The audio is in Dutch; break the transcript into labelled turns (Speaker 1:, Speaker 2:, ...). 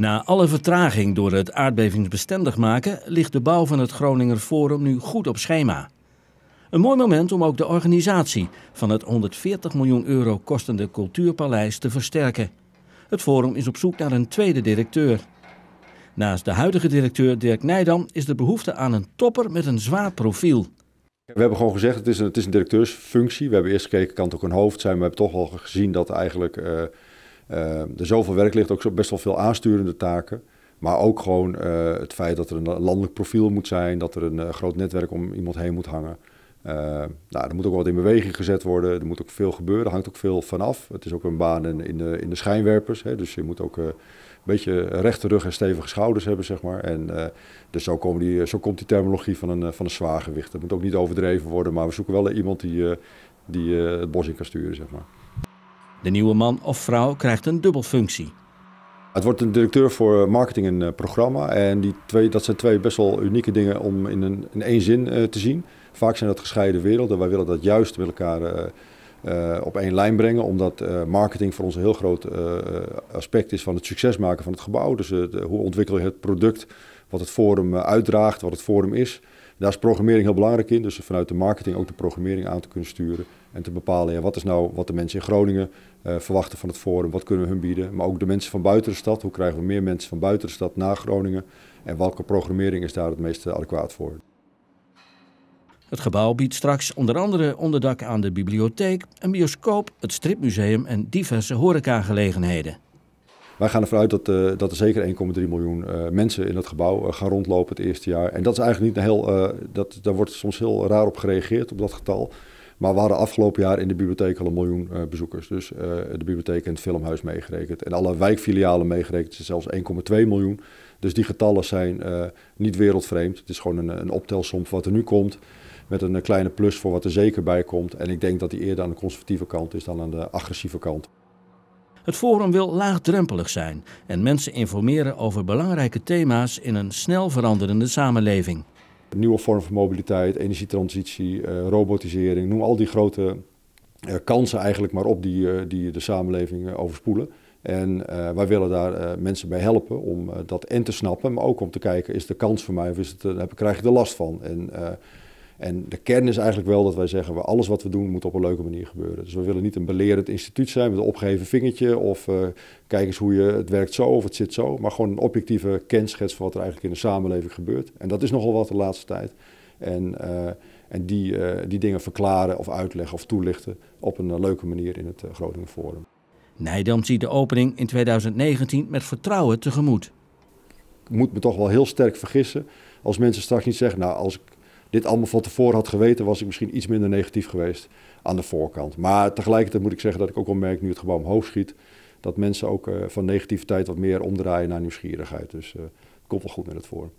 Speaker 1: Na alle vertraging door het aardbevingsbestendig maken ligt de bouw van het Groninger Forum nu goed op schema. Een mooi moment om ook de organisatie van het 140 miljoen euro kostende cultuurpaleis te versterken. Het forum is op zoek naar een tweede directeur. Naast de huidige directeur Dirk Nijdam is de behoefte aan een topper met een zwaar profiel.
Speaker 2: We hebben gewoon gezegd, het is een, het is een directeursfunctie. We hebben eerst gekeken, kan het ook een hoofd zijn. Maar we hebben toch al gezien dat eigenlijk eh, Ehm, er zoveel werk ligt, ook best wel veel aansturende taken. Maar ook gewoon eh, het feit dat er een landelijk profiel moet zijn, dat er een eh, groot netwerk om iemand heen moet hangen. Uh, nou, er moet ook wat in beweging gezet worden. Er moet ook veel gebeuren. Er hangt ook veel vanaf. Het is ook een baan in, de, in de schijnwerpers. Hè? Dus je moet ook eh, een beetje rechte rug en stevige schouders hebben, zeg maar. En, dus zo, komen die, zo komt die terminologie van een, van een Dat moet ook niet overdreven worden. Maar we zoeken wel iemand die, die het bos in kan sturen, zeg maar. De nieuwe man of vrouw krijgt een dubbel functie. Het wordt een directeur voor eh, marketing en eh, programma. En die twee, dat zijn twee best wel unieke dingen om in, een, in één zin eh, te zien. Vaak zijn dat gescheiden werelden. Wij willen dat juist met elkaar op één lijn brengen. Omdat marketing voor ons een heel groot aspect is van het succes maken van het gebouw. Dus hoe ontwikkel je het product, wat het forum uitdraagt, wat het forum is. Daar is programmering heel belangrijk in, dus vanuit de marketing ook de programmering aan te kunnen sturen en te bepalen ja, wat is nou wat de mensen in Groningen eh, verwachten van het forum, wat kunnen we hun bieden. Maar ook de mensen van buiten de stad, hoe krijgen we meer mensen van buiten de stad naar Groningen en welke programmering is daar het meest adequaat voor.
Speaker 1: Het gebouw biedt straks onder andere onderdak aan de bibliotheek, een bioscoop, het stripmuseum en diverse horecagelegenheden.
Speaker 2: Wij gaan ervan uit dat, eh, dat er zeker 1,3 miljoen eh, mensen in dat gebouw eh, gaan rondlopen het eerste jaar. En dat is eigenlijk niet een heel. dat, daar wordt soms heel raar op gereageerd op dat getal. Maar we hadden afgelopen jaar in de bibliotheek al een miljoen bezoekers. Dus de bibliotheek en het filmhuis meegerekend. En alle wijkfilialen meegerekend zijn zelfs 1,2 miljoen. Dus die getallen zijn niet wereldvreemd. Het is gewoon een, een optelsom van wat er nu komt. Met een kleine plus voor wat er zeker bij komt. En ik denk dat die eerder aan de conservatieve kant is dan aan de agressieve kant.
Speaker 1: Het forum wil laagdrempelig zijn en mensen informeren over belangrijke thema's
Speaker 2: in een snel veranderende samenleving. Nieuwe vorm van mobiliteit, energietransitie, eh, robotisering, noem al die grote eh, kansen eigenlijk maar op die, eh, die de samenleving overspoelen. En wij willen daar mensen bij helpen om dat en te snappen, maar ook om te kijken, is de kans voor mij of is het, heb, krijg ik er last van? En en de kern is eigenlijk wel dat wij zeggen, we alles wat we doen moet op een leuke manier gebeuren. Dus we willen niet een belerend instituut zijn met een opgeheven vingertje of eh, kijk eens hoe je, het werkt zo of het zit zo. Maar gewoon een objectieve kenschets van wat er eigenlijk in de samenleving gebeurt. En dat is nogal wat de laatste tijd. En, eh, en die, eh, die dingen verklaren of uitleggen of toelichten op een leuke manier in het Groningen Forum.
Speaker 1: Nijdam ziet de opening in 2019 met vertrouwen tegemoet.
Speaker 2: Ik moet me toch wel heel sterk vergissen als mensen straks niet zeggen, nou als dit allemaal van tevoren had geweten, was ik misschien iets minder negatief geweest aan de voorkant. Maar tegelijkertijd moet ik zeggen dat ik ook wel merk, nu het gebouw omhoog schiet, dat mensen ook eh, van negativiteit wat meer omdraaien naar nieuwsgierigheid. Dus uh, komt wel goed met het voor.